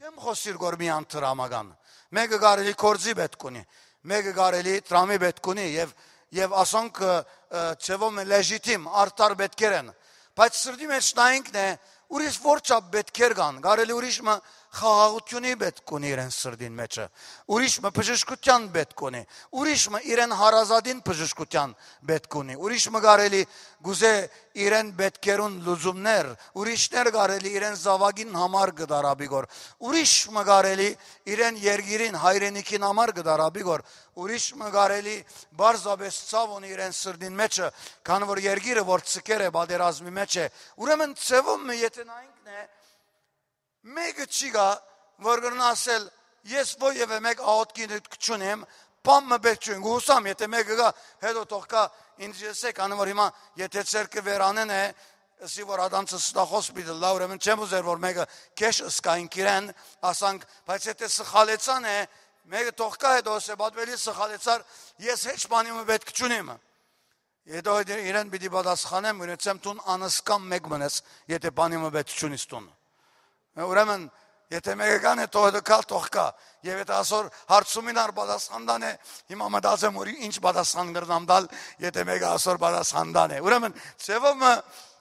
Չեմ խոսիր գորմիան տրամական։ Մեկը կարելի կորձի պետք ունի, մեկը կարելի տրամի պետք ունի եւ եւ ասոնք ծևոմ լեժիտիմ արտար պետքեր են։ Բայց սրդի մեջ նայենք նե ուրիշ որչա պետքեր կան, կարելի ուրիշը խաղաղությունը պետք ունի իրեն սրդին մեջը։ Ուրիշ մը բժշկության պետք ունի։ Ուրիշ մը իրեն հարազատին բժշկության պետք ունի։ Ուրիշ մը կարելի գուզե իրեն պետքերուն լուծումներ, ուրիշներ կարելի իրեն զավակին համար գդարաբիգոր։ Ուրիշ մը կարելի իրեն երգիրին, հայրենիքին համար գդարաբիգոր։ Ուրիշ մը կարելի բարձաբես ցավ ունի իրեն սրդին մեջը, քան որ երգիրը որ ցկեր է բادرազմի մեջ է։ Ուրեմն ծևում եթե նայենք Մեկը չի գա, որ գնասել ես ովևէ մեկ աոտքին չունեմ, պամը բերչուն գուսամ, եթե մեկը գա, հետո թող կա ինձ եսեք, անում որ հիմա եթե ցերկը վերանեն է, ասի որ ադամցը ստա հոսպիտալ լա ուրեմն չեմ ուզեր որ մեկը քեշ սկային իրեն, ասանք, բայց եթե սխալեցան է, մեկը թող կա հետո ասե բադվելի սխալեցար, ես հեչ բանի մը պետք չունեմ։ Եթե իրեն պիտի պատասխանեմ, ունեցեմ տուն անսկամ մեկ մնաց, եթե բանի մը պետք չունիս տունը։ Ուրեմն եթե մեկը կան է թող կա թող կա։ Եվ եթե ասոր հարցումին ար պատասխանդան է, հիմա մտածեմ որ ինչ պատասխան կրնամ տալ, եթե մեկը ասոր պատասխանդան է։ Ուրեմն ծևում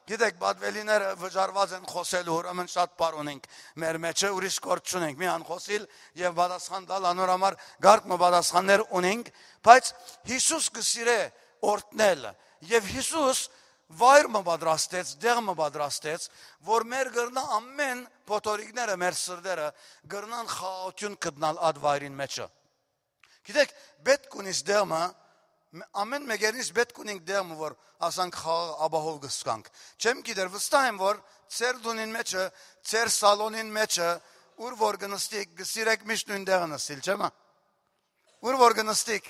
գիտեք բադվելիները վճարված են խոսելու, ուրեմն շատ բար ունենք մեր մեջը, ուրիշ կորտ չունենք։ Մի անխոսիլ եւ պատասխան տալ անոր համար գարգ մը պատասխաններ ունենք, բայց Հիսուս կսիրե օրտնել։ Եվ Հիսուս վայր մը պատրաստեց, դեղ մը պատրաստեց, որ մեր գրնա ամեն փոթորիկները, մեր սրդերը գրնան խաղաղություն գտնալ այդ վայրին մեջը։ Գիտեք, պետք ունիս դեղը ամեն մեկերից պետք ունենք դեղը, որ ասանք խաղ ապահով գսկանք։ Չեմ գիտեր, վստահ եմ, որ ծեր դունին մեջը, ծեր սալոնին մեջը, ուր որ գնստիկ, գսիրեք միշտ նույն դեղը նստիլ, չեմ ուր որ գնստիկ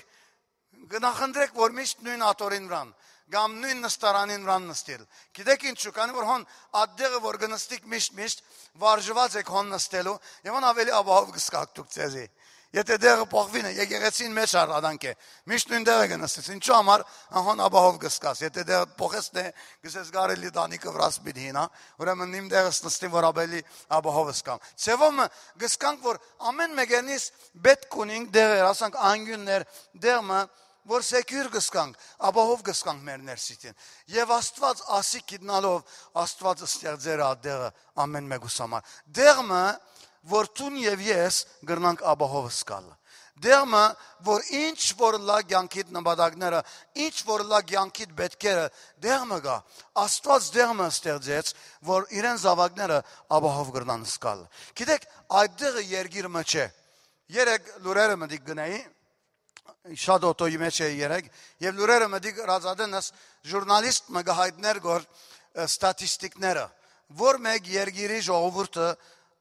գնախնդրեք որ միշտ նույն աթորին վրան կամ նույն նստարանին վրան նստել։ Գիտեք ինչու, քանի որ հոն ադդեղը որ գնստիկ միշտ-միշտ վարժված եք հոն նստելու, եւ հոն ավելի ապահով կսկաք դուք ցեզի։ Եթե դեղը փոխվին է, եկեղեցին մեջ առանց է։ Միշտ նույն դեղը գնստես։ Ինչու համար հոն ապահով կսկաս։ Եթե դեղը փոխեսն է, գսես գարելի դանիկը վրաս մին հինա, ուրեմն իմ դեղը նստին որ ավելի ապահով սկամ։ Ցևոմը գսկանք որ ամեն մեկենից պետք ունենք դեղեր, ասենք անգյուններ, դեղը որ սեկյուր գսկանք, ապահով գսկանք մեր ներսիտին։ Եվ Աստված ասի գիտնալով, Աստված ստեղծեր ադեղը ամեն մեկուս համար։ Դեղը, որ ցուն եւ ես գրնանք ապահով սկալը։ Դեղը, որ ինչ որ լա ցանկիդ նպատակները, ինչ որ լա ցանկիդ պետքերը, դեղը գա։ Աստված դեղը ստեղծեց, որ իրեն զավակները ապահով գրնան սկալ։ Գիտեք, այդ դեղը երգիրը չէ։ Երեք լուրերը մենք գնային շատ օտոյի մեջ է երեք եւ լուրերը մտի ռազադենս ժուրնալիստ մը գահիդներ գոր ստատիստիկները որ մեկ երգիրի ժողովուրդը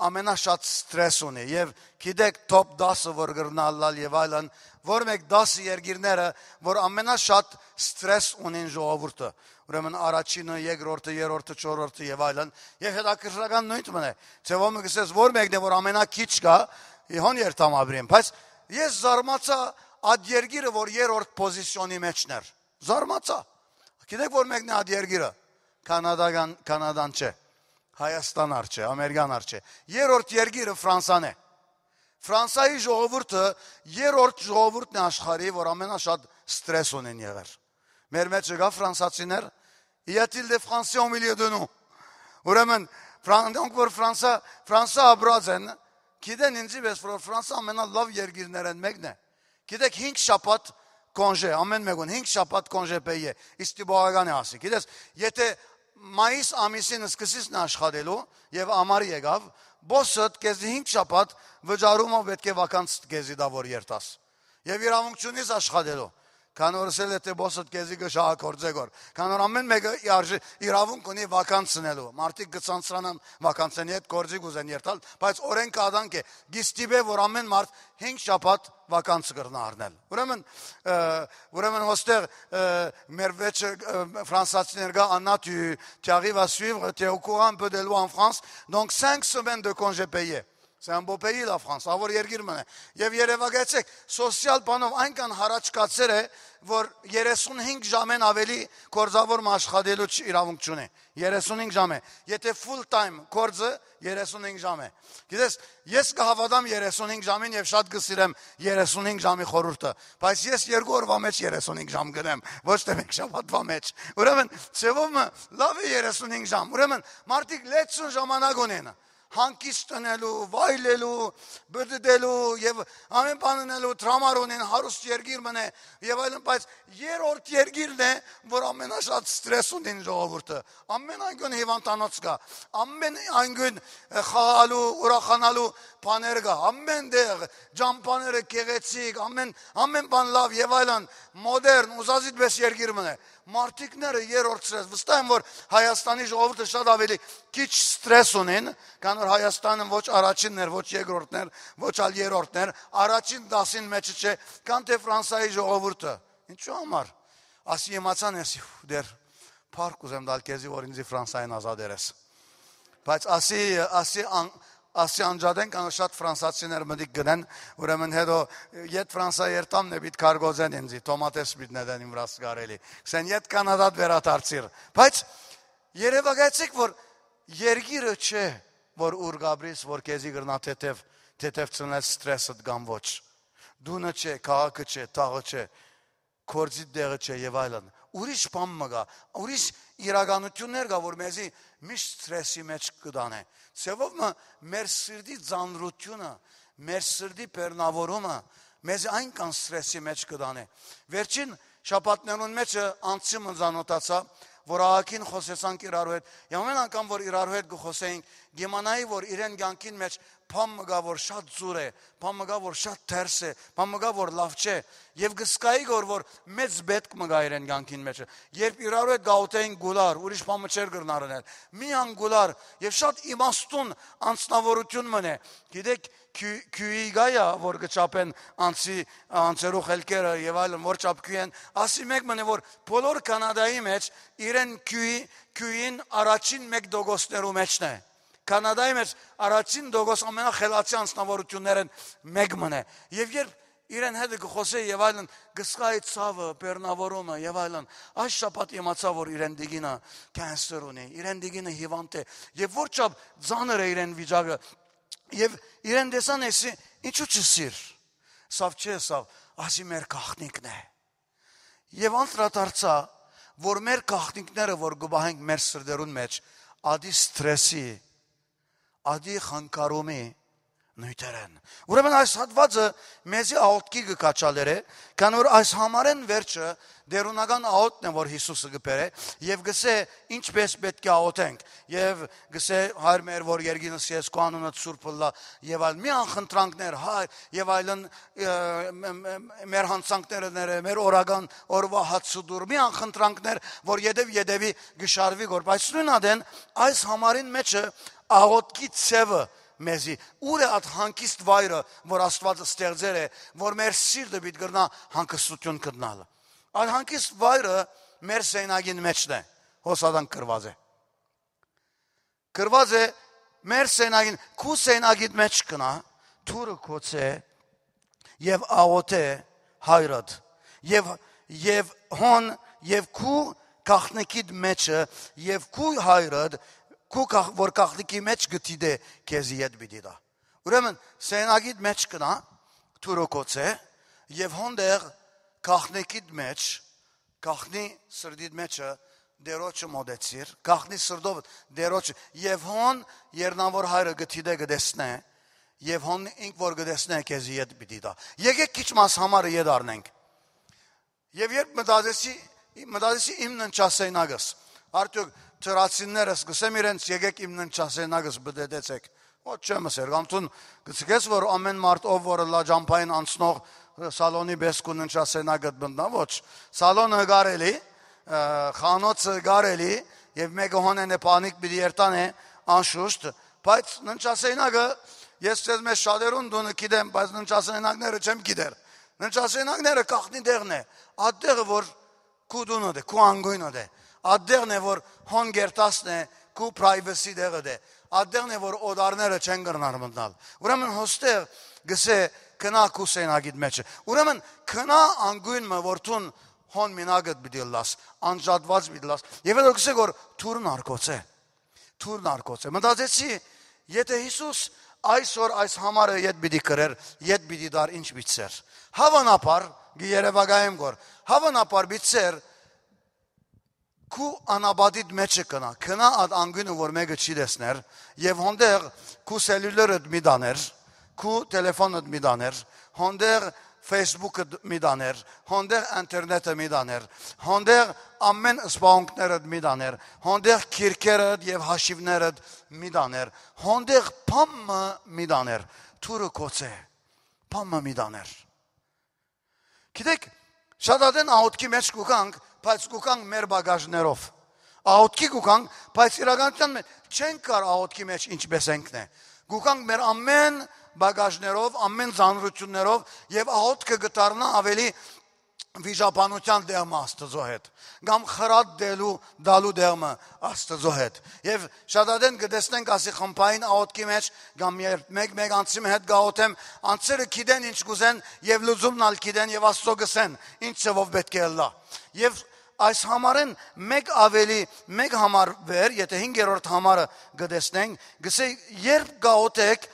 ամենաշատ ստրես ունի եւ գիտեք top 10-ը որ գրնալալ եւ այլն որ մեկ 10 երկիրները որ ամենաշատ ստրես ունին ժողովուրդը ուրեմն առաջինը երկրորդը երրորդը չորրորդը եւ այլն եւ հետաքրքրական նույնն է թե ոմը գսես որ մեկն է որ ամենակիչ կա իհոն երթամաբրին բայց ես զարմացա այդ երկիրը, որ երրորդ պոզիցիոնի մեջն էր։ Զարմացա։ Գիտեք որ մեկն է այդ երկիրը։ Կանադական Կանադան չէ։ Հայաստան արչե, Ամերիկան արչե։ Երրորդ երկիրը Ֆրանսան է։ Ֆրանսայի ժողովուրդը երրորդ ժողովուրդն է աշխարհի, որ ամենաշատ ստրես ունեն եղել։ Մեր մեջ եկա ֆրանսացիներ, «Y'a-t-il des Français au milieu de nous?» Ուրեմն Ֆրանսիան, որ Ֆրանսա, Ֆրանսա աբրազեն, գիտեն ինձ պես որ Ֆրանսա ամենալավ երկիրներն մեկն է։ Գիտեք 5 շաբաթ կոնժե, ամեն մեկուն 5 շաբաթ կոնժե պեյե։ Իսկ դիբողական է ասի։ Գիտես, եթե մայիս ամիսին սկսես նա աշխատելու եւ ամառ եկավ, բոսըդ քեզի 5 շաբաթ վճարումը պետք է վականց քեզի դավոր երտաս։ Եվ իրավունք ունես աշխատելու։ Քան որ ասել է թե բոսդ քեզի գշահակորձեգոր։ Քան որ ամեն մեկը արժի իրավունք ունի վականցնելու։ Մարդիկ գծանցրանան վականցնի հետ կորձի գուզեն երթալ, բայց օրենքը ադանք է։ Գիստիբե որ ամեն մարդ 5 շաբաթ վականց կրնա առնել։ Ուրեմն ուրեմն հոստեր մեր վեճը ֆրանսացիներ գա աննա tu tu arrives à suivre tu es au courant un peu des lois en France donc 5 semaines de congé payé Սա ամբողջովին լավ ֆրանսավոր երկիր մնա։ Եվ Երևանացեք, սոցիալ բանով այնքան հարաճկացեր է, որ 35 ժամեն ավելի կորձավորում աշխատելու իրավունք ունի։ 35 ժամ է։ Եթե full time կորձը 35 ժամ է։ Գիտես, ես կհավատամ 35 ժամին եւ շատ կսիրեմ 35 ժամի խորհուրդը, բայց ես երկու օրվա մեջ 35 ժամ գնեմ, ոչ թե մեկ շաբաթվա մեջ։ Ուրեմն, ծեվումը լավ է 35 ժամ։ Ուրեմն, մարդիկ 60 ժամանակ ունենա հանկիստ տնելու, վայելելու, բդդելու եւ ամեն բան ունելու տրամար ունեն հարուստ երկիր մնե եւ այլն, բայց երրորդ երկիրն է, որ ամենաշատ ստրես ունեն ժողովուրդը։ Ամեն անգամ հիվանդանոց կա, ամեն անգամ խաղալու, ուրախանալու բաներ կա, ամենտեղ ճամփաները գեղեցիկ, ամեն ամեն բան լավ եւ այլն, մոդեռն, ուզածիդ պես երկիր մնե մարտիկները երրորդ ստրես։ Վստահ եմ, որ Հայաստանի ժողովուրդը շատ ավելի քիչ ստրես ունեն, քան որ Հայաստանը ոչ առաջիններ, ոչ երկրորդներ, ոչ այլ երրորդներ, առաջին դասին մեջը չէ, քան թե Ֆրանսայի ժողովուրդը։ Ինչու՞ համար։ Ասի իմացան էս դեր փառք ուզեմ դալ քեզի, որ ինձ Ֆրանսային ազատ երես։ Բայց ասի, ասի ասյանջադեն կան շատ ֆրանսացիներ մտիկ գնեն ուրեմն հետո իդ ֆրանսա երտամ նեբիտ կարգոզեն ինձի տոմատես միտնեն իմ վրաս գարելի սեն իդ կանադատ վերադարձիր բայց երևակայեցիք որ երգիրը չէ որ ուր գաբրիս որ քեզի գրնա թեթև թեթև ցնած ստրեսը դգամ ոչ դունը չէ քաղաքը չէ տաղը չէ կորձի դեղը չէ եւ այլն ուրիշ բան մգա, ուրիշ իրականություններ կա, որ մեզի միշտ ստրեսի մեջ կդանե։ Ցեվով մեր սրտի ծանրությունը, մեր սրտի բեռնավորումը մեզ այնքան ստրեսի մեջ կդանե։ Վերջին շաբաթներուն մեջ անցի մնացանոթացա, որ ահագին խոսեցանք իրար հետ։ Եվ ամեն անգամ որ իրար հետ գխոսեինք, գեմանայի որ իրեն ցանկին մեջ փամ մգա որ շատ զուր է, փամ մգա որ շատ թերս է, փամ մգա որ լավ չէ, եւ գսկայի գոր որ մեծ բետք մգա իրեն ցանկին մեջ։ Երբ իրար հետ գաուտեին գուլար, ուրիշ փամը չեր գրնարնել։ Միան գուլար եւ շատ իմաստուն անձնավորություն մնե։ Գիտեք, քյուիգայա որ գճապեն անցի անցերու խելքերը եւ այլն որ ճապ քյուեն ասի մեկ մնե որ բոլոր կանադայի մեջ մեջ իրեն քյուի քյուին առաջին 1%-ներու մեջն է։ Կանադայի մեջ առաջին դոգոս ամենախելացի անձնավորություններն մեկմն է։ Եվ երբ իրեն հետ գխոսե եւ այլն գսկայի ցավը, բեռնավորումը եւ այլն, այս շաբաթ իմացա որ իրեն դիգինը կենսեր ունի, իրեն դիգինը հիվանդ է եւ որչապ ծանր է իրեն վիճակը։ Եվ իրեն դեսան էսի ինչու՞ չսիր։ Սավ չէ, սավ, ասի մեր գախնիկն է։ Եվ անտրադարձա որ մեր գաղտնիքները որ գոհենք մեր սրդերուն մեջ, ադի ստրեսի, ադի խանգարումի, նույթերեն։ Ուրեմն այս հատվածը մեզի աուտքի գկաչալեր է, քան որ այս համարեն վերջը դերունական աուտն է, որ Հիսուսը գբերե եւ գսե ինչպես պետք է աուտենք եւ գսե հայր մեր որ երգինս ես քո անունը ծուրփլա եւ այլ մի անխնդրանքներ հայ եւ այլն մեր հանցանքները մեր օրական օրվա հացուդուր մի անխնդրանքներ որ յեդեւ յեդեւի գշարվի գոր բայց նույնադեն այս համարին մեջը աուտքի ծևը մեզի։ Ուր է այդ հանգիստ վայրը, որ Աստված ստեղծել է, որ մեր սիրտը պիտի գրնա հանգստություն գտնալ։ Այդ հանգիստ վայրը մեր սենագին մեջն է, հոսադան կրված է։ Կրված է մեր սենագին, քու սենագիդ մեջ կնա, թուրը կոցե եւ աղոթե հայրդ եւ եւ հոն եւ քու գախնիկիդ մեջը եւ քու հայրդ քու կախ որ կախնիկի մեջ գտի դե քեզի հետ պիտի դա ուրեմն սենագիդ մեջ կնա թուրոկոցե եւ հոնդեր կախնիկիդ մեջ կախնի սրդիդ մեջը դերոջը մոդեցիր կախնի սրդով դերոջ եւ հոն երնավոր հայրը գտի դե գտեսնե եւ հոն ինք որ գտեսնե քեզի հետ պիտի դա եկեք քիչ մաս համարը եդ առնենք եւ երբ մտածեցի մտածեցի իմ ննչասենագս արդյոք ծրացինները սկսեմ իրենց եկեք իմ ննչասենագս բդեդեցեք։ Ոչ չեմ ասեր, ամտուն գցկես որ ամեն մարդ ով որը լաջամփային անցնող սալոնի բեսկուն ննչասենագը բնդա, ոչ։ Սալոնը գարելի, խանոցը գարելի եւ մեկը հոնեն է պանիկ մի երտան է անշուշտ, բայց ննչասենագը ես ցեզ մեզ շալերուն դունը գիտեմ, բայց ննչասենակները չեմ գիտեր։ Ննչասենակները կախնի դեղն է, այդ դեղը որ կուդունը դե, կու անգույնը դե։ Ադերն է որ հանգերտասն է կու privacy դեղը դե։ Ադերն է որ օդարները չեն գրնար մտնալ։ Ուրեմն հոստեղ գսե քնա կուսենագիդ մեջը։ Ուրեմն քնա անգույնը որ տուն հոն մինագդ բիդի լաս, անջատված բիդի լաս։ Եվ հետո գսե որ թուր նարկոց է։ Թուր նարկոց է։ Մտածեցի, եթե Հիսուս այսօր այս համարը իդ պիտի կրեր, իդ պիտի դար ինչ պիտի ծեր։ Հավանաբար գերևակայեմ գոր։ Հավանաբար պիտի ծեր քու անաբադիդ մեջը կնա քնա այդ անգույնը որ մեկը չի դեսներ եւ հոնդեր քու սելյուլերդ մի դաներ քու տելեֆոնդ մի դաներ հոնդեր Facebook-ը մի դաներ, հոնդեր ինտերնետը մի դաներ, հոնդեր ամեն սպաունքներդ մի դաներ, հոնդեր քիրքերդ եւ հաշիվներդ մի դաներ, հոնդեր փամը մի դաներ, թուրը կոցե, փամը մի դաներ։ Գիտեք, շատ ադեն աուտքի մեջ կուկանք, բայց կուքան մեր բագաժներով։ Աղոթքի կուքան, բայց իրականության մեջ չեն կար աղոթքի մեջ ինչպես ենքն է։ Կուքան մեր ամեն բագաժներով, ամեն ծանրություններով եւ աղոթքը գտարնա ավելի վիճաբանության դերմը Աստծո հետ կամ խրատ դելու դալու դերմը Աստծո հետ եւ շատadien գտեսնենք ասի խմբային աուտքի մեջ կամ երբ մեկ մեկ անձի հետ գաոթեմ անձերը գիտեն ինչ գուզեն եւ լուծումն ալ գիտեն եւ Աստծո գսեն ինչ ծով պետք է լա եւ այս համարեն մեկ ավելի, մեկ համար վեր, եթե 5-րդ համարը գտեսնենք, գսե երբ գաոտեք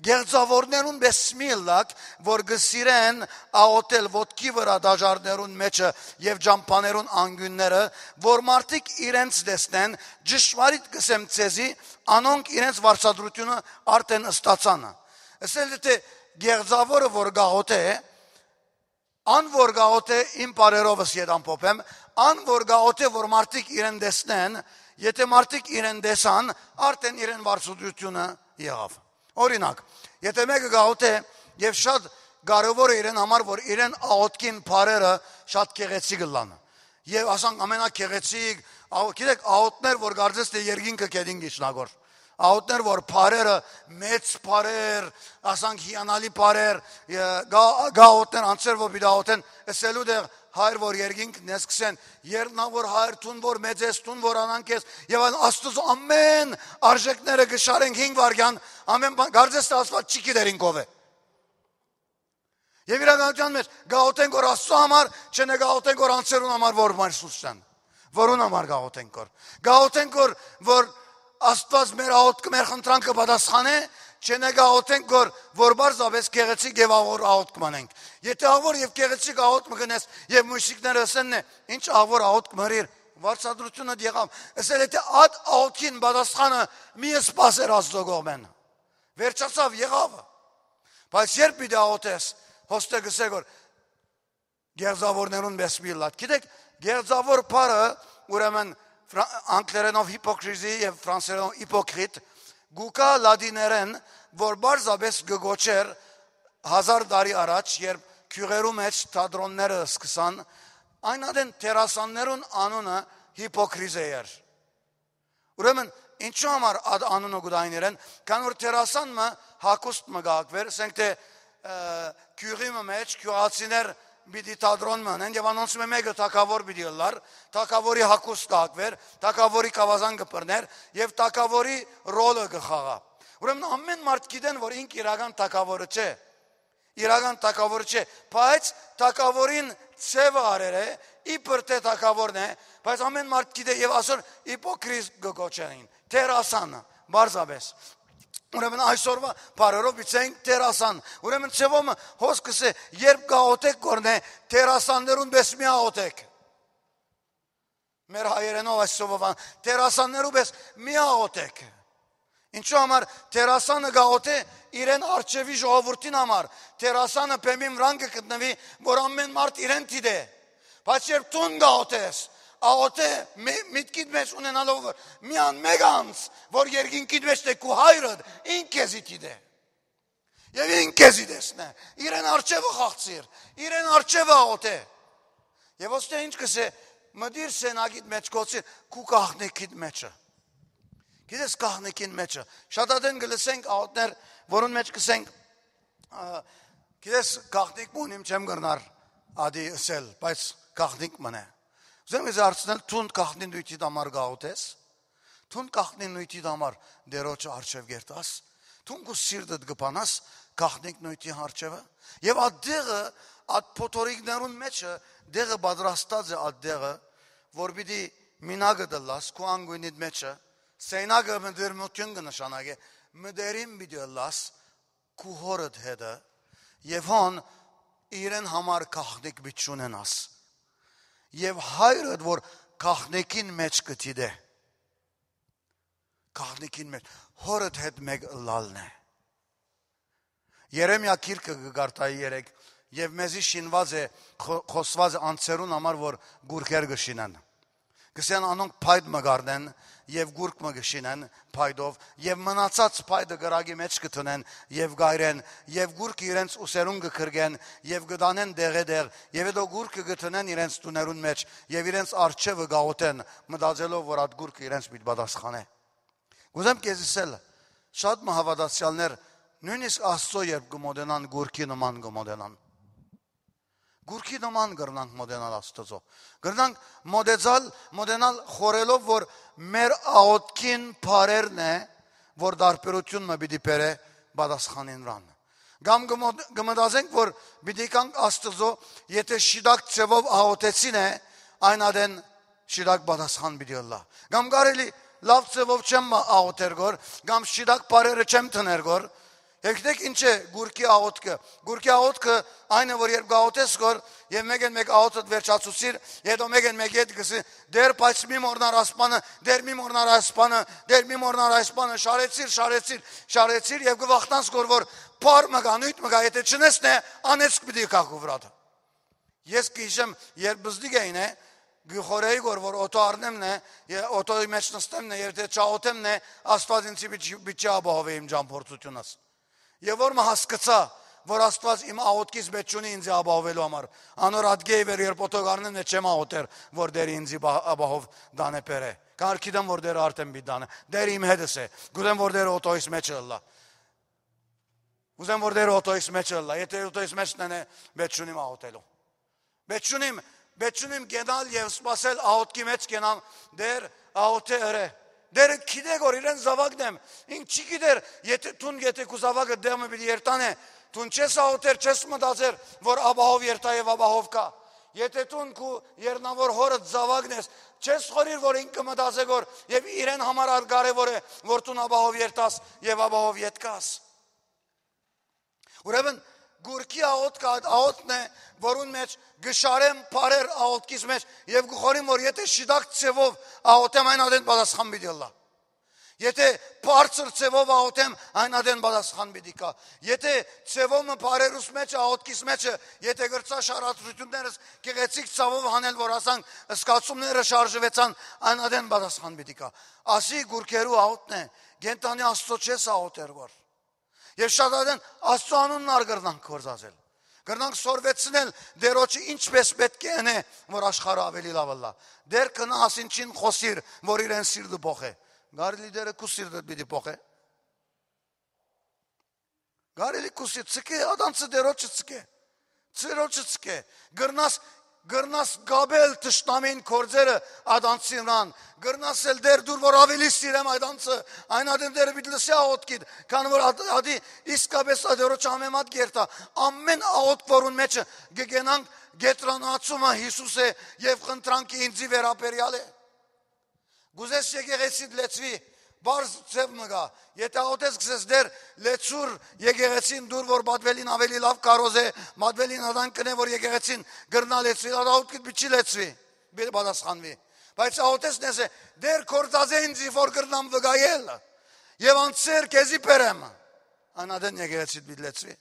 Գերձավորներուն բեսմիլլակ, որ գսիրեն աղոտել ոտքի վրա դաժարներուն մեջը եւ ջամփաներուն անգյունները, որ մարդիկ իրենց դեսնեն, ճշմարիտ գսեմ ցեզի, անոնք իրենց վարչադրությունը արդեն ստացանը։ Ասել թե գերձավորը որ գաղոթե, ան որ գաղոթե իմ բարերովս եդան փոփեմ, ան որ գա օտե որ մարդիկ իրեն դեսնեն, եթե մարդիկ իրեն դեսան, արդեն իրեն վարչությունը եղավ։ Օրինակ, եթե մեկը գա օտե եւ շատ կարևոր է իրեն համար որ իրեն աոտքին բարերը շատ կեղեցիկ լան։ Եվ ասանք ամենակեղեցիկ, գիտեք, աոտներ որ կարծես թե երկինքը կերին գիշնագոր աուտներ որ բարերը մեծ բարեր, ասանք հիանալի բարեր, գա գաուտներ անցեր որ բիդաուտեն, ասելու դեր հայր որ երկինքն է սկսեն, երնան որ հայր տուն որ մեծես տուն որ անանք ես եւ այն Աստծո ամեն արժեքները գշարենք 5 վարյան, ամեն բան գարձես Աստված չի գիտեր ինքով է։ Եվ իրականության մեջ գաղտնենք որ Աստծո համար, չնե գաղտնենք որ անցերուն համար որ մարսուստան, որուն համար գաղտնենք որ։ Գաղտնենք որ որ Աստված մեր աղոթքը, մեր խնդրանքը պատասխանե, չնեգահոտենք որ որ բարձավես գեղեցիկ եւ աղոր աղոտ կմանենք։ Եթե աղոր եւ գեղեցիկ աղոտ մգնես եւ մուշիկները ասենն է, ինչ աղոր աղոտ կմրիր, վարչադրությունը դեղավ։ Ասել եթե ադ աղոքին բադասխանը մի սպասեր Աստծո կողմեն։ Վերջացավ եղավը։ Բայց երբ պիտի աղոթես, հոստը գսեք որ գերձավորներուն բեսմիլլա։ Գիտեք, գերձավոր բարը ուրեմն անգլերենով հիպոկրիզի եւ ֆրանսերենով հիպոկրիտ գուկա լադիներեն, որ բարձաբես գգոչեր 1000 տարի առաջ, երբ քյուղերու մեջ թատրոնները սկսան, այնադեն տերասաններուն անունը հիպոկրիզե էր։ Ուրեմն ինչու համար ադ անունը գտայներեն, քան որ տերասան մը հակուստ մը գակվեր, ասենք թե քյուղի մեջ քյուղացիներ մա պիտի տադրոն մնեն եւ անոնցում է մեկը թակավոր պիտի լար, թակավորի հակուս կակվեր, թակավորի կավազան կպռներ եւ թակավորի ռոլը կխաղա։ Ուրեմն ամեն մարդ գիտեն, որ ինք իրական թակավորը չէ։ Իրական թակավորը չէ, բայց թակավորին ծևը արել է, իբր թե թակավորն է, բայց ամեն մարդ գիտե եւ ասոր հիպոկրիտ գոչային, թերասանը, բարձաբես։ Ուրեմն այսօրվա բարերով իցենք տերասան։ Ուրեմն ծևոմը հոսքս է, երբ գաոտեք կորնե, տերասաններուն բես մի աոտեք։ Մեր հայերենով այս սովովան, տերասաններու բես մի աոտեք։ Ինչու համար տերասանը գաոտե իրեն արջևի ժողովրդին համար, տերասանը պեմին վրան կգտնվի, որ ամեն մարդ իրեն դիդե։ Բայց երբ տուն գաոտես, աղոթե միտքիդ մեջ ունենալով միան մեգանց որ երկինքիդ մեջ թե քու հայրդ ինքեզի դիտե եւ ինքեզի դեսնե իրեն արջևը խաղցիր իրեն արջևը աղոթե եւ ոչ թե ինչ կսե մդիր սենագիդ մեջ կոցի քու կահնեկիդ մեջը գիտես կահնեկին մեջը շատադեն գլսենք աղոտներ որոնց մեջ կսենք գիտես կահնիկ մոնիմ չեմ գրնար ադի սել բայց կահնիկ մնա Ուզեմ ես արցնել թունդ գախնի նույթի դամար գաղութես, թունդ գախնի նույթի դամար դերոջ արջև գերտաս, թունդ ու սիրդդ գպանաս գախնիկ նույթի արջևը, եւ այդ դեղը, այդ փոթորիկներուն մեջը դեղը պատրաստած է այդ դեղը, որ պիտի մինագը դլաս քո անգույնիդ մեջը, սենագը մդերմություն կնշանակե, մդերին պիտի լաս քու հորդ հետը, եւ հոն իրեն համար գախնիկ մի չունենաս եւ հայրդ, որ քաղնեկին մեջ գտիդե։ Քաղնեկին մեջ հորդ հետ մեկ լալն է։ Երեմիա քիրքը գարտայի 3 եւ մեզի շինված է խոսված անցերուն համար որ գուրքեր գշինան։ Գսեն անոնք փայտ մգարդեն եւ գուրկ մգշինեն փայտով եւ մնացած փայտը գրագի մեջ կտնեն եւ գայրեն եւ գուրկ իրենց ուսերուն կքրգեն եւ գտանեն դեղեդեղ եւ հետո գուրկը գտնեն իրենց տուներուն մեջ եւ իրենց արջևը գաղոտեն մտածելով որ այդ գուրկը իրենց միտպատասխան է գուզեմ քեզսել շատ մահավատացյալներ նույնիսկ աստծո երբ գմոդենան գուրկի նման գմոդենան Գուրքի նման գրնանք մոդենալ Աստծո։ Գրնանք մոդեզալ, մոդենալ խորելով, որ մեր աոտքին բարերն է, որ դարբերությունն է պիտի բերե բադասխանին ռան։ Գամ գմդազենք, որ պիտի կանք Աստծո, եթե շիդակ ծևով աոտեցին է, այն ադեն շիդակ բադասխան պիտի լա։ Գամ կարելի լավ ծևով չեմ աոտեր գոր, գամ շիդակ բարերը չեմ թներ գոր, Եվ գիտեք ինչ է գուրքի աղոթքը։ Գուրքի աղոթքը այն է, որ երբ գաղութես գոր եւ մեկեն մեկ աղոթը վերջացուցիր, հետո մեկեն մեկ հետ գսի, դեր բայց մի մորնար ասպանը, դեր մի մորնար ասպանը, դեր մի մորնար ասպանը, շարեցիր, շարեցիր, շարեցիր եւ գվախտանս գոր որ փար մգա, նույն մգա, եթե չնես նե, անեցք պիտի կախու վրատը։ Ես քիշեմ, երբ բզդիկ էին է, գխորեի գոր որ օտո առնեմն է, օտոյի մեջ նստեմն է, եթե դե չաղոթեմն է, Աստված ինձ պիչի ապահովի իմ ճամփորդությունս։ Եվ որ մը հասկացա, որ Աստված իմ աղոտքից մեջ ունի ինձ ապահովելու համար։ Անոր ադգեի վեր երբ օտող առնեմ, նա չեմ աղոտեր, որ դեր ինձ ապահով դանե պերե։ Կարքի դեմ որ դեր արդեն մի դանե։ Դեր իմ հետս է։ Գուտեմ որ դեր օտոյս մեջ լլա։ Ուզեմ որ դեր օտոյս մեջ լլա։ Եթե օտոյս մեջ նենե, մեջ ունիմ աղոտելու։ Մեջ ունիմ, մեջ ունիմ գնալ եւ սпасել աղոտքի մեջ կենամ դեր աղոտը ըրե դերը գիտեր որ իրեն զավակն եմ։ Ինչ չի գիտեր, եթե ցուն եթե քու զավակը դեմը մի երտան է, ցուն չես աղոթեր, չես մտածեր, որ աբահով երտա եւ աբահով կա։ Եթե ցուն քու երնավոր հորը զավակն ես, չես խորիր որ ինքը մտածե որ եւ իրեն համար արգարևոր է որ ցուն աբահով երտաս եւ աբահով յետկաս։ Ուրեմն գուրքի աղոտ կա, աղոտն է, որուն մեջ գշարեմ բարեր աղոտքից մեջ եւ գխորիմ որ եթե շիդակ ծևով աղոտեմ այն ադեն պատասխան պիտի լա։ Եթե բարձր ծևով աղոտեմ այն ադեն պատասխան պիտի կա։ Եթե ծևոմը բարերուս մեջ աղոտքից մեջը, եթե գրծա շարադրություններս գեղեցիկ ծավով հանել որ ասանք սկացումները շարժվեցան այն ադեն պատասխան պիտի կա։ Ասի գուրքերու աղոտն է, գենտանի աստծո չես աղոտեր որ Եվ շատ արդեն Աստծո անունն արգրնանք կործածել։ Գրնանք սորվեցնել դերոջը ինչպես պետք է ընե, որ աշխարհը ավելի լավ լա։ Դեր կնասին չին խոսիր, որ իրեն սիրտը փոխե։ Գարելի դերը քու սիրտը պիտի փոխե։ Գարելի քուսի ցկե, ադանցը դերոջը ցկե։ Ցերոջը ցկե։ Գրնաս գրնաս գաբել ճշտամին կորձերը ադանցինան գրնաս էլ դեր դուր որ ավելի սիրեմ այդ անցը այն ադեմ դերը մի լսի աոտքիդ քան որ ադի իսկապես ադերոջ ամեմատ գերտա ամեն աոտ որուն մեջը գգենանք գետրանացումը Հիսուս է եւ խնդրանքի ինձի վերապերյալ է գուզես եկեղեցի լեցվի բարձ ձև մգա։ Եթե ոտես գսես դեր լեցուր եկեղեցին դուր որ մատվելին ավելի լավ կարոզ է, մատվելին հադան կնե որ եկեղեցին գրնա լեցվի, լավոտ կիտ բիչի լեցվի, բիլ բադասխանվի։ Բայց ոտես նես է դեր կորձազե ինձ որ գրնամ վգայել եւ անցեր քեզի պերեմ։ Անադեն եկեղեցիդ բիլեցվի։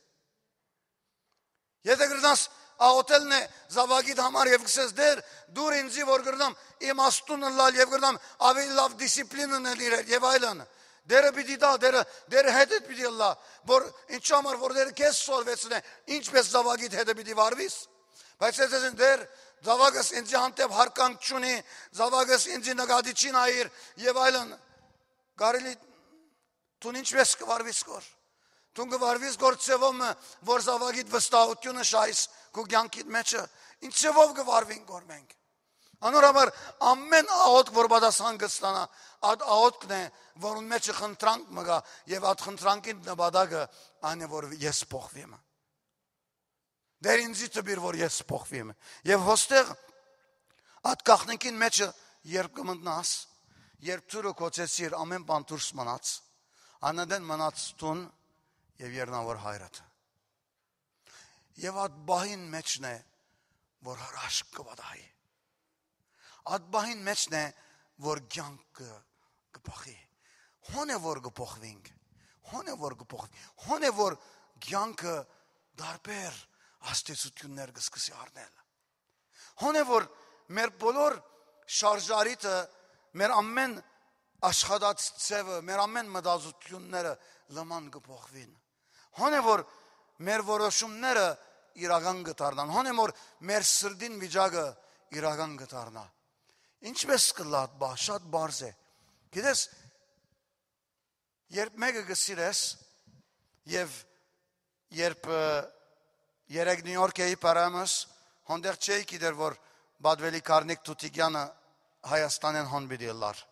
Եթե գրնաս աղոթելն է զավագիդ համար եւ գսես դեր դուր ինձի որ գրնամ իմ աստունն լալ եւ գրնամ ավելի լավ դիսցիպլինան էլ իրեր եւ այլն դերը պիտի դա դերը դերը հետ պիտի լա որ ինչ համար որ դերը քեզ սորվեցնե ինչպես զավագիդ հետը պիտի վարվիս բայց ես ասեմ դեր զավագս ինձ հանդեպ հարկանք չունի զավագս ինձ նկատի չի նայիր եւ այլն կարելի դու ինչպես կվարվիս կոր դու կվարվիս գործևում որ զավագիդ վստահությունը շայս քո ցանկի մեջը ինչևով գվարվին գորմենք անոր համար ամեն աղոտ որ պատասխան կստանա այդ աղոտն է որուն մեջը խնդրանք մգա եւ այդ խնդրանքի նպատակը այն է որ ես փոխվեմ դեր ինձ ծբիր որ ես փոխվեմ եւ հոստեղ այդ կախնենքին մեջը երբ կմտնաս երբ ծուրը կոչեցիր ամեն բան դուրս մնաց անադեն մնաց տուն եւ երնավոր հայրդ եւ այդ բահին մեջն է որ հրաշք կվադայի այդ բահին մեջն է որ ցանկը կփոխի հոնե որ կփոխվինք հոնե որ կփոխվի հոնե որ ցանկը դարբեր աստեցություններ կսկսի առնել հոնե որ մեր բոլոր շարժարիտը մեր ամեն աշխատած ծևը, մեր ամեն մտածությունները լման կփոխվին։ Հոնե որ մեր որոշումները իրական կդառնան, hanem որ մեր սրդին վիճակը իրական կդառնա։ Ինչպես կլա բա, շատ բարձ է։ Գիտես, երբ մեկը գսիրես եւ երբ երեք Նյու Յորքեի պարամս հանդերձ չէի գիտեր որ Բադվելի Կարնիկ Տուտիգյանը Հայաստանեն հանդիպելար։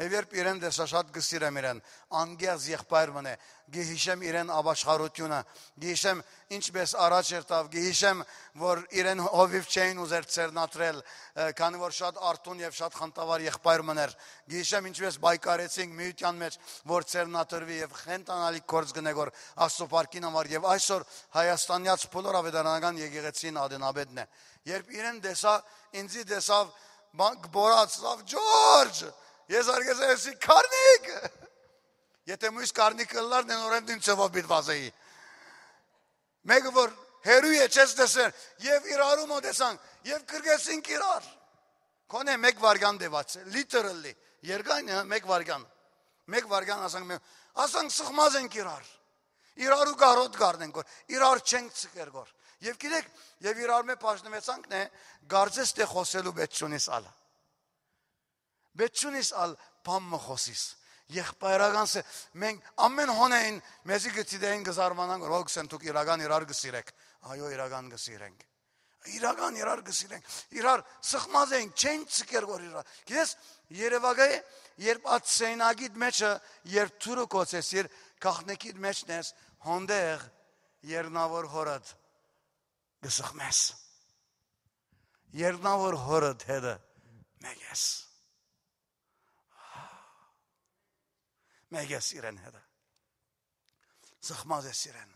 Եվ երբ իրեն դեսա շատ գսիրեմ իրեն, անգեզ եղբայր մնե, գիհիշեմ իրեն աբաշխարությունը, գիհիշեմ ինչպես առաջ երտավ, գիհիշեմ, որ իրեն հովիվ չէին ուզեր ծերնատրել, քանի որ շատ արտուն եւ շատ խնտավար եղբայր մներ, գիհիշեմ ինչպես բայկարեցինք միության մեջ, որ ծերնատրվի եւ խենտանալի կորց գնեգոր Աստծո պարկին համար եւ այսօր հայաստանյաց բոլոր ավետարանական եկեղեցին ադենաբեդն է։ Երբ իրեն դեսա, ինձի դեսավ բանկ բորած, լավ Ջորջ Ես արգես էսի կարնիկ։ Եթե մույս կարնիկը լար նորեն դին ծովով բիդված էի։ Մեկը որ հերույ է չես դեսեր եւ իրարում օտեսան եւ կրկեսին իրար։ Կոնե մեկ վարգան դեված, literally երկայն մեկ վարգան։ Մեկ վարգան ասանք ասանք սխմած են իրար։ Իրարու գարոտ գարնենք որ իրար չենք ցկերգոր։ Եվ գիտեք, եւ իրար մե բաժնվեցանքն է, գարձես թե խոսելու պետությունից ալա։ Բեչունիս ալ բամը խոսիս։ Եղբայրականս է մենք ամեն հոնեին մեզի գծիդեին գզարմանանք որ հոգս են դուք իրական իրար գսիրեք։ Այո, իրական գսիրենք։ Իրական իրար գսիրենք։ Իրար սխմած են, չեն ցկեր որ իրար։ Գիտես, Երևանի երբ այդ սենագիդ մեջը երբ թուրը կոցես, երբ քաղնեկիդ մեջն ես, հոնդեղ երնավոր հորդ գսխմես։ Երնավոր հորդ հետը մեկ ես։ մեկ ես իրեն հետ։ Զխմազ ես իրեն։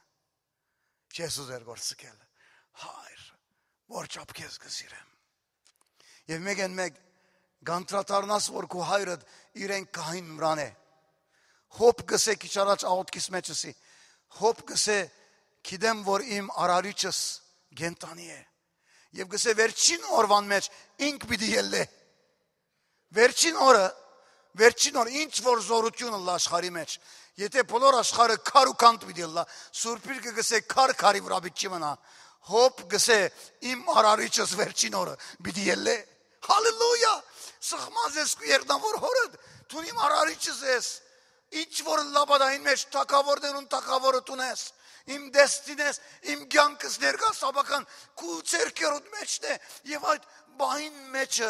Եսուս էր գործել։ Հայր, որ չափ քեզ գսիրեմ։ Եվ մեկ են մեկ գանտրատարնաս որ քո հայրդ իրեն կային մրանե։ Հոբ գսե քիչ առաջ աուտքիս մեջսի։ Հոբ գսե գիտեմ որ իմ արարիչս գենտանի է։ Եվ գսե վերջին օրվան մեջ ինք պիտի ելլե։ Վերջին օրը վերջին օր ինչ որ զորություն լա աշխարի մեջ։ Եթե բոլոր աշխարը քար ու կանտ պիտի լա, Սուրբ Իրքը գսե քար քարի վրա պիտի մնա։ Հոբ գսե իմ արարիչս վերջին օրը պիտի ելե։ Հալելույա։ Սխմազ ես քու երդավոր հորդ, դու իմ արարիչս ես։ Ինչ որ լաբադային մեջ թակավորներուն թակավորը տունես իմ դեստինես, իմ կյանքս ներկա սաբական քու ցերկերոտ մեջն է եւ այդ բային մեջը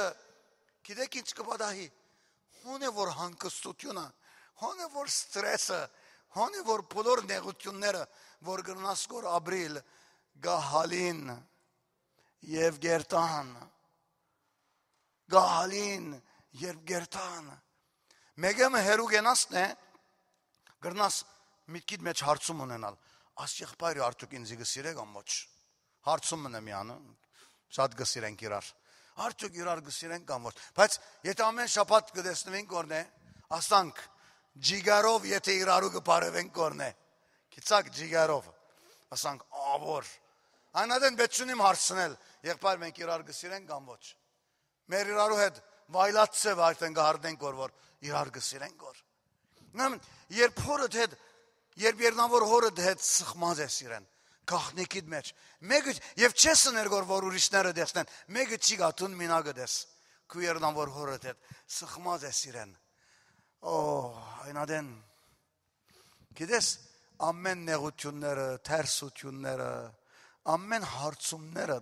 գիտեք ինչ կպատահի հոնե որ հանգստությունը, հոնե որ ստրեսը, հոնե որ բոլոր նեղությունները, որ գնասկոր ապրիլ գահալին եւ գերտան գահալին երբ գերտան մեկը հերու գնասն է գրնաս միտքիդ մեջ հարցում ունենալ աս եղբայրը արդյոք ինձ գսիրե կամ ոչ հարցում մնա միանը շատ գսիրենք իրար Արդյոք իրար գսիրեն կամ ոչ։ Բայց եթե ամեն շաբաթ կդեսնվենք կորնե, ասանք ջիգարով եթե իրարու կբարևեն կորնե։ Գիտակ ջիգարով։ Ասանք ավոր։ Անադեն բեցունիմ հարցնել, եղբայր մենք իրար գսիրեն կամ ոչ։ Մեր իրարու հետ վայլացեվ արդեն գարդենք որ որ իրար գսիրեն կոր։ Նամ երբ հորդ հետ երբ երնավոր հորդ հետ սխմազ ես իրեն գախնիկի մեջ։ Մեկը եւ չես ներգոր որ ուրիշները դեսնեն։ Մեկը չի գաթուն մինագը դես։ Քուերնան որ հորը դեդ սխմած է սիրեն։ Օ, այնադեն։ Գիտես ամեն նեղությունները, թերսությունները, ամեն հարցումները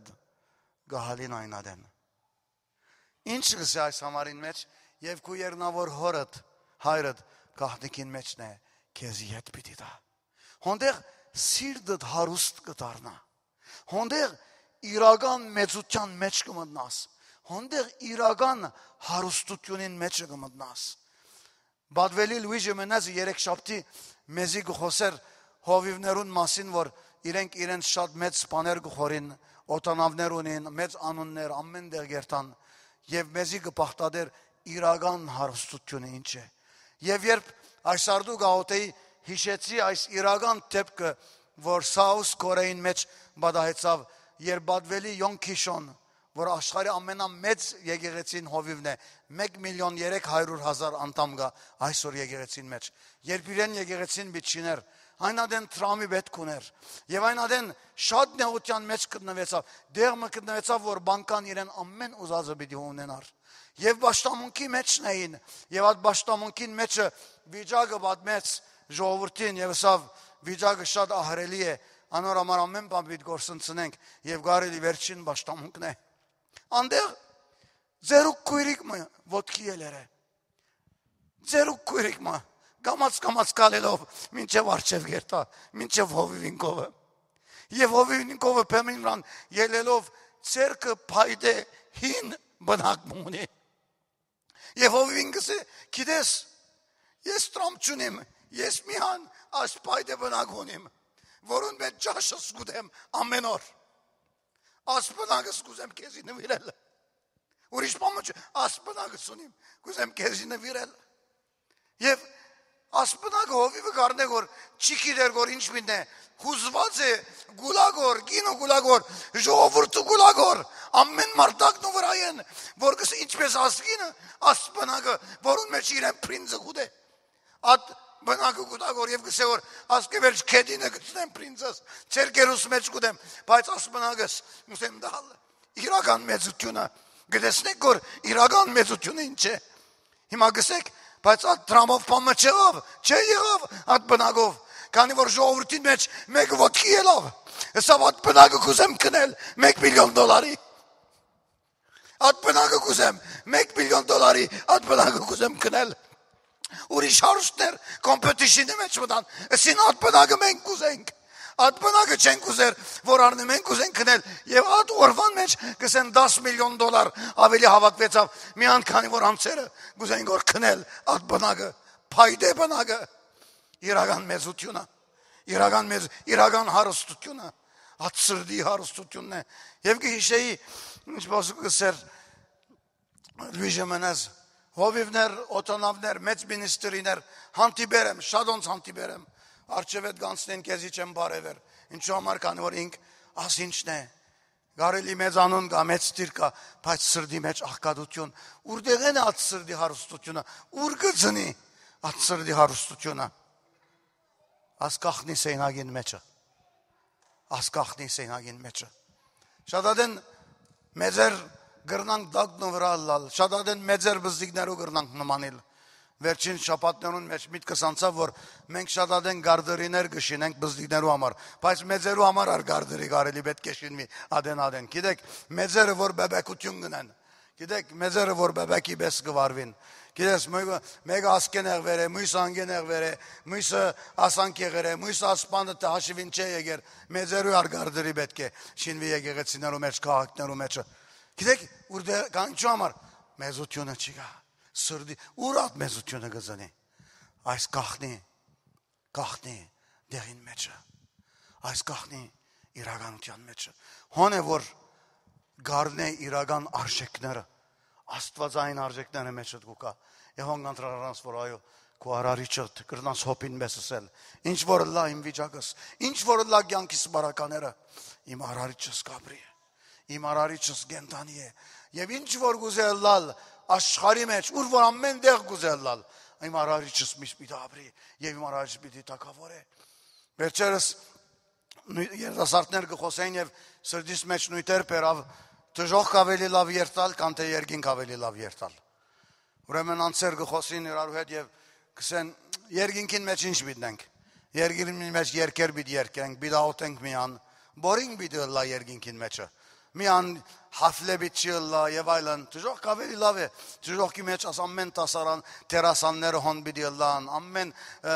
գահալին այնադեն։ Ինչ գսի այս համարին մեջ եւ քուերնավոր հորդ հայրդ գախնիկին մեջն է քեզի հետ պիտի դա։ Հոնդեղ սիրտդ հարուստ կդառնա։ Հոնդեր իրական մեծության մեջ կմտնաս։ Հոնդեր իրական հարստությունին մեջ կմտնաս։ Բադվելի Լուիժի Մենազի երեք շաբթի մեզի գխոսեր հովիվներուն մասին, որ իրենք իրենց շատ մեծ սպաներ գխորին, օտանավներ ունին, մեծ անուններ ամենտեղ գերտան եւ մեզի գպախտադեր իրական հարստությունը ինչ է։ Եվ երբ այս արդու գաուտեի հիշեցի այս իրական դեպքը, որ Սաուս Կորեին մեջ բադահեցավ Երբադվելի Յոն Քիշոն, որ աշխարհի ամենամեծ եկեղեցին հովիվն է 1 միլիոն 300 հազար անդամ կա այսօր եկեղեցին մեջ երբ իրեն եկեղեցին միջիներ այնադեն տրամի պետք ուներ եւ այնադեն շատ նեղության մեջ գտնվեցավ դեղը գտնվեցավ որ բանկան իրեն ամեն ուզածը պիտի ունենար եւ աշտամունքի մեջն էին եւ այդ աշտամունքին մեջը վիճակը պատմեց մեջ ժողովրդին եւ սա վիճակը շատ ահրելի է անոր համար ամեն բան պիտի գործընծնենք եւ գարելի վերջին ճաշտամունքն է անտեղ ձերու քույրիկը ոդքի ելերը ձերու քույրիկը կամած կամած կալելով մինչև արջև գերտա մինչև հովիվինկովը եւ հովիվինկովը բեմինրան ելելով ցերկը փայտե հին բնակում ունի եւ հովիվինկսը գիտես ես տրամչունեմ Ես միան ասպայդը բնակ ունիմ, որուն մեծ ճաշը զգուտեմ ամեն օր։ Ասպնակը զգուզեմ քեզի նվիրել։ Ուրիշ բանը չէ, ասպնակը ունիմ, գուզեմ քեզի նվիրել։ Եվ ասպնակը հովիվը կարնե որ չի գիտեր որ ինչ մինն է, հուզված է գուլագոր, գինո գուլագոր, ժողովուրդը գուլագոր, ամեն մարդակն ու վրա են, որ կս ինչպես ասկինը, ասպնակը, որուն մեջ իրեն պրինցը գուտ է։ Այդ բնակը կուտա գոր եւ գսե որ ասկեվելջ քեդինը գտնեմ պրինցես ցերկերուս մեջ կուտեմ բայց ասմնագս մուսեմ դալ իրական մեծությունը գտեսնեք որ իրական մեծությունը ինչ է հիմա գսեք բայց այդ դրամով բանը չեղավ չէ եղավ այդ բնակով քանի որ ժողովրդի մեջ մեկ ոտքի ելավ հեսա այդ բնակը կուզեմ կնել 1 միլիոն դոլարի այդ բնակը կուզեմ 1 միլիոն դոլարի այդ բնակը կուզեմ կնել ուրիշ հարուստներ կոմպետիշնի մեջ մտան։ Ասին այդ բնակը մենք կուզենք։ Այդ բնակը չենք ուզեր, որ առնի մենք ուզենք գնել եւ այդ օրվան մեջ գսեն 10 միլիոն դոլար ավելի հավաքվեցավ մի անգամի որ ամսերը գուզենք որ քնել այդ բնակը, փայտե բնակը իրական մեծությունը, իրական մեծ իրական հարստությունը, այդ սրդի հարստությունն է։ Եվ գիշեի ինչ բասուկ գսեր Լուի Ժամանազ հովիվներ, օտանավներ, մեծ մինիստրիներ հանդիբերեմ, շատ ոնց հանդիբերեմ։ Արջևետ գանցնեն քեզի չեմ բարևեր։ Ինչու համար կան որ ինք ասինչն է։ Գարելի մեծ անուն կա, մեծ ծիր կա, բայց սրդի մեջ աղկատություն, որտեղ են այդ սրդի հարստությունը, ուր կծնի այդ սրդի հարստությունը։ Ասկախնի սենագին մեջը։ Ասկախնի սենագին մեջը։ Շատ ադեն մեծեր գրնանք դակն վրա լալ։ Շատ ադեն մեծեր բզիկներով գրնանք նմանել։ Վերջին շաբաթներուն մեջ միտքս անցավ, որ մենք շատ ադեն գարդերիներ գշինենք բզիկներու համար, բայց մեծերու համար ար գարդերի կարելի պետք է շինվի ադեն ադեն։ Գիտեք, մեծերը որ բեբեկություն գնան։ Գիտեք, մեծերը որ բեբեկի պես գվարվին։ Գիտես, մեկը ասկեն եղվեր է, մույս անգեն եղվեր է, մույսը ասանք եղեր է, մույս ասպանը տհաշվին չէ եղեր, մեծերու արգարդրի պետք է շինվի եկեղեցիներու մեջ, քաղաքներու մեջը մեջ, Գիտեք, որտեղ դե կանգնու համար մեզությունը չի գա։ Սրդի ուրախ մեզությունը գզանի։ Այս գախնի, գախնի դերին մեջը։ Այս գախնի իրականության մեջը։ Հոնե որ գարնե իրական արժեքները, աստվածային արժեքները մեջը դուքա։ Եվ հանգանտրարանս որ այո, քո արարիչը կրնաս հոպին մեսսել։ Ինչ որ լա իմ վիճակս, ինչ որ լա կյանքիս բարակաները, իմ արարիչս կապրի է իմ արարիչս գենտանի է եւ ինչ որ գուզելալ աշխարի մեջ ուր որ ամեն տեղ գուզելալ իմ արարիչս միշտ պիտի ապրի եւ իմ արարիչս պիտի թակավորե վերջերս երիտասարդներ կխոսեն եւ սրտիս մեջ նույթեր բերավ դժոխք ավելի լավ երթալ քան թե երկինք ավելի լավ երթալ ուրեմն անցեր կխոսին իրար հետ եւ կսեն երկինքին մեջ ինչ մտնենք երկինքին մեջ երկեր պիտի երկենք պիտի ոտենք միան բորինգ պիտի լա երկինքին մեջը mian haflebit chilla yevailan tujok kaveli lave tujok kimeç as ammen tasaran terasanler hon bidiyallan ammen e,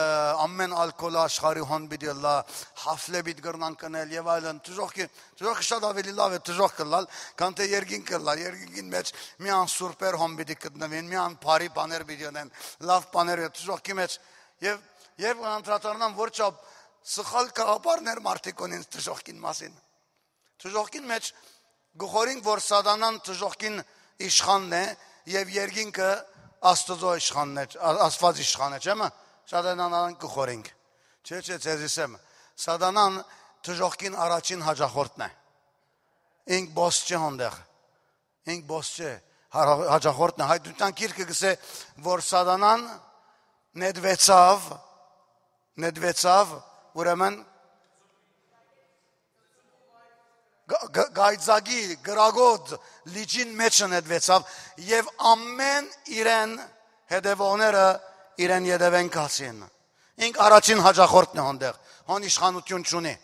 ammen alkola şari hon bidiyalla haflebit gırnan kanel yevailan tujok ki tujok şa daveli lave tujok kıllal kante yergin kıllal yergin kimeç mian surper hon bidikidnemin mian pari paner bidiyanen laf paner ya tujok kimeç yev yev antratörden vurçap sıkal kapar ner martikonin tujok kinmasin tujok kinmeç գխորինք, որ սատանան ծժողքին իշխանն է եւ երկինքը Աստծո իշխանն է, Աստված իշխանն է, չէ՞ մը։ Սատանան գխորինք։ Չէ, չէ, ցեզիս եմ։ Սատանան ծժողքին առաջին հաջախորդն է։ Ինք boss չէ հոնդեղ։ Ինք boss չէ հաջախորդն է։ Հայդության քիրքը գսե, որ սատանան ներդվեցավ, ներդվեցավ, ուրեմն գայծագի գրագոտ լիճին մեջ ընդվեցավ եւ ամեն իրեն հետևողները իրեն յետևեն կասին ինք առաջին հաջախորդն է հոնտեղ հոն իշխանություն չունի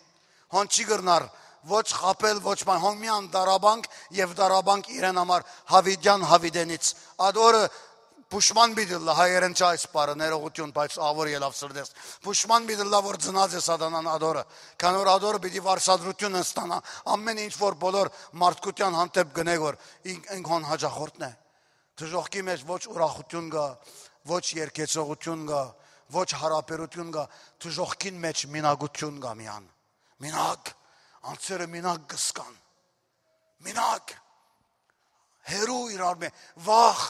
հոն չի գրնար ոչ խապել ոչ բան հոն միան դարաբանք եւ դարաբանք իրեն համար հավիդյան հավիդենից ադորը Պուշման բիդլա հայերեն չայ սպարը ներողություն, բայց ավոր ելավ սրդես։ Պուշման բիդլա որ ծնած է սատանան ադորը, քան որ ադորը պիտի վարսադրություն ընստանա ամեն ինչ որ բոլոր մարդկության հանդեպ գնեգոր ինքն հաջախորդն է։ Դժողքի մեջ ոչ ուրախություն կա, ոչ երկեցողություն կա, ոչ հարաբերություն կա, դժողքին մեջ մինագություն կա միան։ Մինակ, անցերը մինակ կսկան։ Մինակ հերու իրար մեջ վախ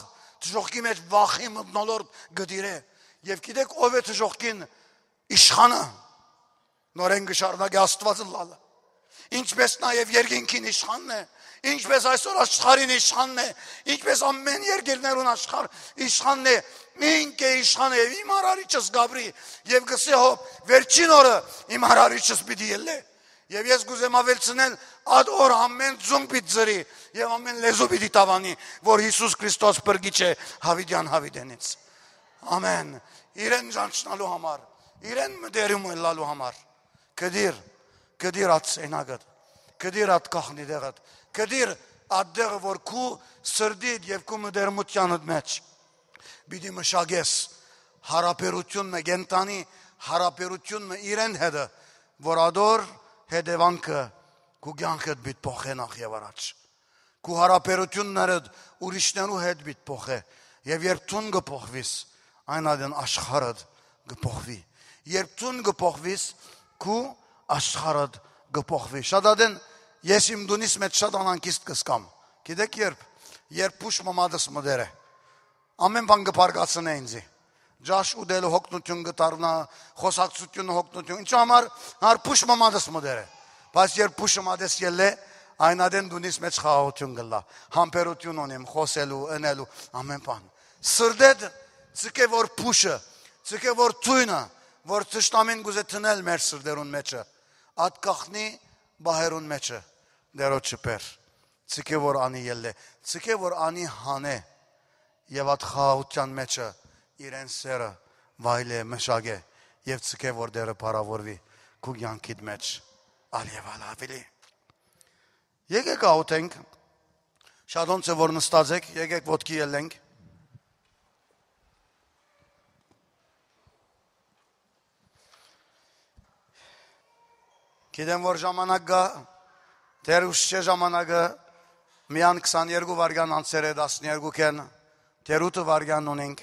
Թժողքի մեջ վախի մտնոլորտ գդիր է։ Եվ գիտեք ով է թժողքին իշխանը։ Նորեն գշարնակի Աստվածն լալը։ Ինչպես նաև երկինքին իշխանն է, ինչպես այսօր աշխարհին իշխանն է, ինչպես ամեն երկերներուն աշխարհ իշխանն է, ինք է իշխանը իմ արարիչս Գաբրի եւ գսե հո վերջին օրը իմ արարիչս պիտի ելնե։ Եվ ես գուզեմ ավելցնել այդ օր ամեն ձուն պիտի ծրի եւ ամեն լեզու պիտի տավանի, որ Հիսուս Քրիստոս բրգիչ է հավիդյան հավիդենից։ Ամեն։ Իրեն ճանչնալու համար, իրեն մտերում լալու համար։ Կդիր, կդիր ած ենագդ։ Կդիր ատ կախնի դերդ։ Կդիր ադդերը որ քու սրդիդ եւ քու մտերմությանդ մեջ։ Պիտի մշակես հարաբերությունն է գենտանի հարաբերությունն իրեն հետ, որ ադոր հետևանքը քու ցանկդ բիտ փոխենախ եւ առաջ։ Քու հարաբերություններդ ուրիշներու հետ բիտ փոխե եւ երբ ցուն գփոխվիս այն ադեն աշխարհդ գփոխվի։ Երբ ցուն գփոխվիս քու աշխարհդ գփոխվի։ Շատ ադեն ես իմ դունիս մեջ շատ անանքիստ կսկամ։ Գիտեք երբ երբ ուշ մամադս մդերը։ Ամեն բան գբարգացնե ինձի ջաշ ուդել հոգնություն գտարնա, խոսակցություն հոգնություն։ Ինչու համար հար փուշ մամադս մոդերը։ Բայց երբ փուշ մամադս ելե այնադեն դունից մեջ խաղաղություն գլա։ Համբերություն ունեմ խոսելու, ընելու ամեն բան։ Սրդեդ ցկե որ փուշը, ցկե որ ծույնը, որ ծշտամին գուզե տնել մեր սրդերուն մեջը։ Ատ կախնի բահերուն մեջը։ Դերո չպեր։ Ցկե որ անի ելե, ցկե որ անի հանե։ Եվ այդ խաղաղության մեջը իրեն սերը վայլե մշակե եւ ցկե որ դերը բարավորվի քու յանքիդ մեջ ալիև ալավելի եկեք աուտենք շատ ոնց է որ նստած եք եկեք ոդկի ելենք Գիտեմ որ ժամանակ գա դեր ուշ չէ ժամանակը միան 22 վարգան անցերը 12 կեն դերուտը վարգան ունենք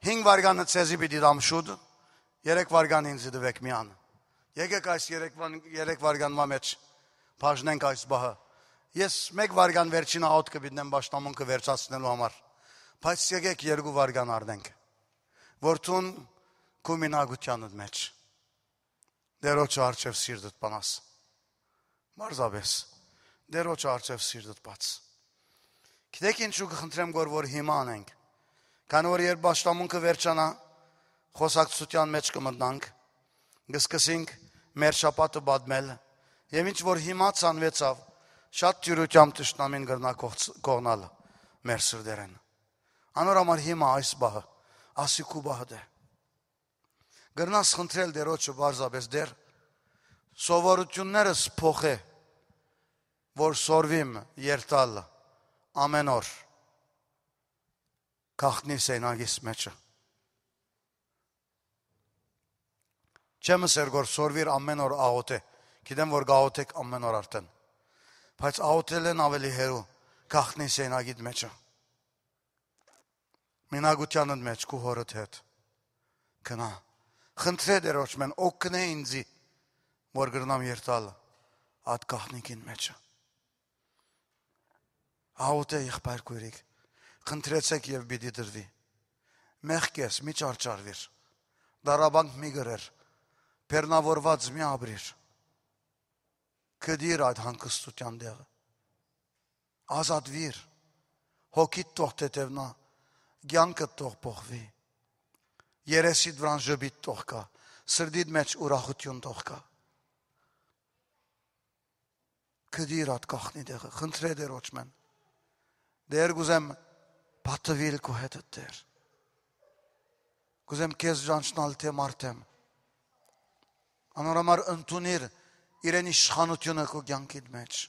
5 վարգանը ցեզի պիտի դամ շուտ, 3 վարգան ինձ դվեք միան։ Եկեք այս 3 3 վարգանվա մեջ բաժնենք այս բահը։ Ես 1 վարգան վերջինը հոտ կգտնեմ աշտամունքը վերջացնելու համար։ Բայց եկեք 2 վարգան արդենք։ Որթուն կումինագությանդ մեջ։ Դերոջ արչև սիրտդ բանաս։ Մարզապես։ Դերոջ արչև սիրտդ բաց։ Գիտեք ինչու կխնդրեմ գոր որ հիմա անենք Քանի որ երբ աշտամունքը վերջանա, խոսակցության մեջ կմտնանք, կսկսենք մեր շապատը բադմել։ Եվ ինչ որ հիմա ցանվեցավ, շատ ծյուրությամբ ճշտամին գրնակողց կողնալը մեր սրդերեն։ Անոր համար հիմա այս բահը, ասիկու բահը դե։ Գրնաս խնդրել դերոջը բարձաբես դեր սովորություններս փոխե որ սորվիմ երթալ ամեն օր գախտնի սենագիս մեջը։ Չեմ սերգոր սորվիր ամեն օր աղոթե։ Գիտեմ որ գաղոթեք ամեն օր արդեն։ Բայց աղոթել են ավելի հերո գախտնի սենագիտ մեջը։ Մենագությանդ մեջ քու հորդ հետ։ Գնա։ Խնդրե դերոջ մեն օգնե ինձի որ գրնամ երթալ այդ գախնիկին մեջը։ Աղոթե իղբայր քուրիկ խնդրեցեք եւ պիտի դրվի։ Մեղքես մի չարչարվիր։ Դարաբանք մի գրեր։ Բեռնավորված մի ապրիր։ Կդիր այդ հանգստության դեղը։ Ազատվիր։ Հոգիդ թող թեթևնա։ Գյանքը թող փոխվի։ Երեսիդ վրան ժպիտ թող կա։ Սրդիդ մեջ ուրախություն թող կա։ Կդիր այդ կախնի դեղը։ Խնդրե դերոճ մեն։ Դեր գուզեմ դե Պատվիլ քո հետ դեր։ Կուզեմ քեզ ճանչնալ թե մարդեմ։ Անորամար ընդունիր իրեն իշխանությունը քո կյանքիդ մեջ։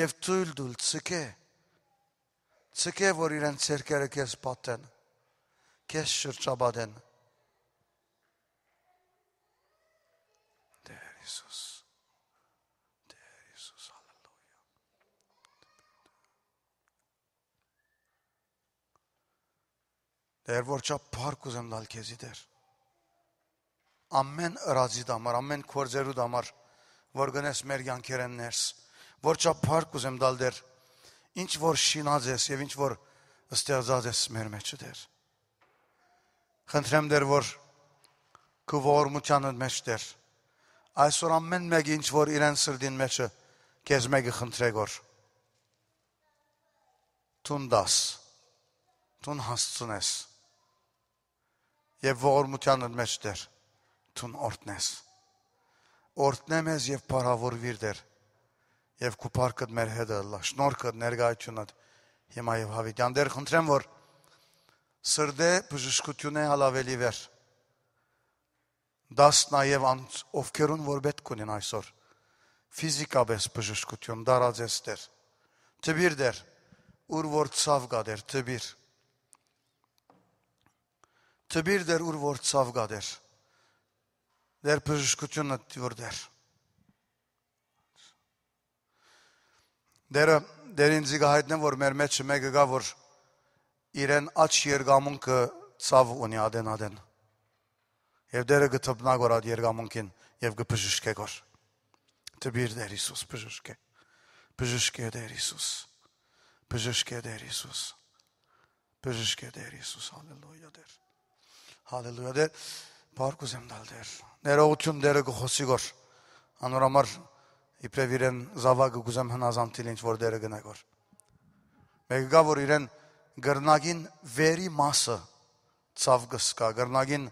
Եվ թույլ դուլ ցկե։ Ցկե որ իրեն ցերկերը քեզ պատեն։ Քեզ շրջաբադեն։ Դեր որ չափ փառք ուզեմ տալ քեզի դեր։ Ամեն ըրազի դամար, ամեն քորձերու դամար, որ գնես մեր յանքերեն ներս, որ չափ փառք ուզեմ տալ դեր։ Ինչ որ շինած ես եւ ինչ որ ստեղծած ես մեր մեջ դեր։ Խնդրեմ դեր որ քո ողորմությանդ մեջ դեր։ Այսօր ամեն մեկը ինչ որ իրեն սրդին մեջը քեզ մեկը խնդրեգոր տուն դաս, տուն հասցնես, եւ ողորմությանը մեջ դեր ցուն օրտնես օրտնեմ ես եւ բարավորվիր դեր եւ քու բարքդ մեր հետը լա շնորհքդ ներգայությունդ հիմա եւ հավիտյան դեր խնդրեմ որ սրդե բժշկությունը հալավելի վեր դաս նաեւ անց ովքերուն որ պետք ունեն այսօր ֆիզիկապես բժշկություն դարաձես դեր տբիր դեր ուր որ ցավ գա դեր տբիր դեր, Të birë der urvort savga der. Der për shkëtjënët të vërë der. Derë, derin ziga hajtë në vërë, mërë që me gëga vërë, iren aç yergamın kı sav oni aden aden. Evdere gıtıp nagor ad yergamın kin ev gıpışışke gor. Tı bir der İsus pışışke. Pışışke der İsus. Pışışke der İsus. Pışışke der İsus. Haleluya der. Հալելույա։ Դե բարգուզ եմ դալ դեր։ Ներողություն դերը գոհսի գոր։ Անոր համար իբրև իրեն զավակը գուզեմ հնազանդել ինչ որ դերը գնա գոր։ Մեկը գա որ իրեն գրնագին վերի մասը ցավ գսկա գրնագին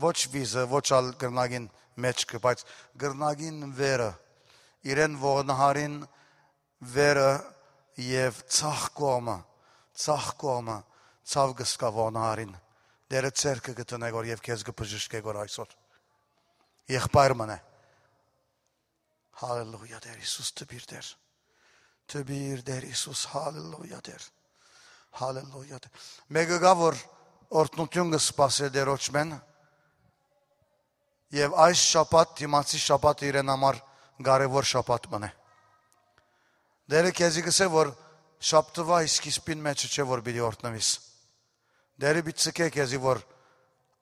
ոչ վիզը, ոչ ալ գրնագին մեջքը, բայց գրնագին վերը, իրեն ողնահարին վերը եւ ցախ կողմը, ցախ կողմը, ցավ գսկա ողնահարին։ Տերը ցերկը գտնե գոր եւ քեզ կփժշկե գոր այսօր։ Եղբայր մնա։ Հալելույա Տեր Հիսուս տպիր Տեր։ Տպիր Տեր Հիսուս հալելույա Տեր։ Հալելույա Տեր։ Մեգը գա որ օրտնություն կսպասե Տեր ոչմեն։ Եվ այս շաբաթ, դիմացի շաբաթը իրեն համար կարևոր շաբաթ մնա։ Դերը քեզի գսե որ շաբթվա իսկիսպին մեջը չէ որ պիտի օրտնվիս։ Դերը բիցկե քեզի որ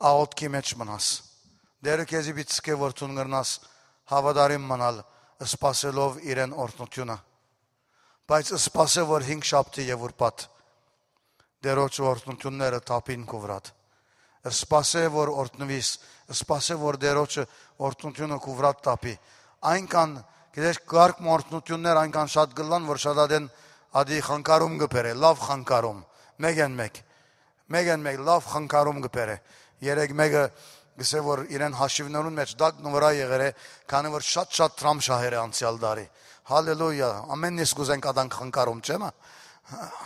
աոտքի մեջ մնաս։ Դերը քեզի բիցկե որ ցուն գրնաս հավատարիմ մնալ, սпасելով իրեն օրտնությունը։ Բայց սпасե որ 5 շաբթի եւ ուրբաթ դերոջ օրտնությունները տապին կուվրատ։ Սпасե որ օրտնվիս, սпасե որ դերոջը օրտնությունը կուվրատ տապի։ Այնքան գիտես կարգ մորտնություններ այնքան շատ գլան որ շատ ադեն ադի խանգարում գբերե, լավ խանգարում։ Մեկ են մեկ մեկն մեկ լավ խնկարում գբերե։ Երեք մեկը գսե որ իրեն հաշիվներուն մեջ դակն վրա եղեր է, քանի որ շատ-շատ տրամ շահեր է անցյալ դարի։ Հալելույա, ամեն ես գուզենք ադանք խնկարում, չէ՞ մա։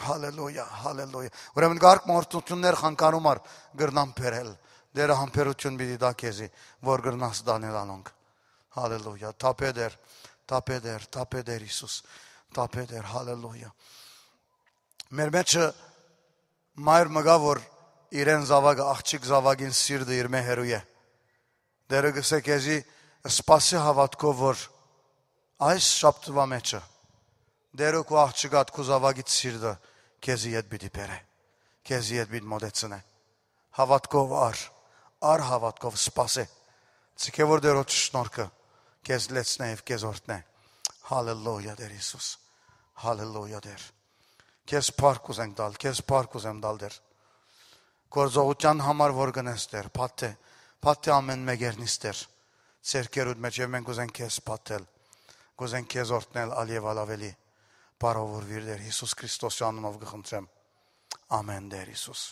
Հալելույա, հալելույա։ Ուրեմն գարկ մարտություններ խնկարում ար գրնամ բերել։ Դերը համբերություն մի դա քեզի, որ գրնաս դանել անոնք։ Հալելույա, տապեդեր, տապեդեր, տապեդեր Հիսուս, տապեդեր, հալելույա։ Մեր մեջը մեջ մայր մգա որ իրեն զավակը աղջիկ զավակին սիրտը իր մե հերույ է դերը գսե քեզի սպասի հավատքով որ այս շաբթվա մեջը դերը քո աղջիկատ քո զավակից սիրտը քեզի հետ պիտի բերե քեզի հետ պիտի մոտեցնե հավատքով ար ար հավատքով սպասե ցիկեվոր դերոջ շնորհքը քեզ լեցնե եւ քեզ օրտնե հալելույա դեր Հիսուս հալելույա դեր Քեզ փառք ուզենք տալ, քեզ փառք ուզեմ տալ Տեր։ Գործողության համար որ գնես Տեր, փաթե, փաթե ամեն մեկերնից Տեր։ Ցերկերուդ մեջ եւ մենք ուզենք քեզ փաթել։ Ուզենք քեզ օրհնել ալիև ալավելի։ Բարով ուրվիր Տեր Հիսուս Քրիստոսի անունով գխնդրեմ։ Ամեն Տեր Հիսուս։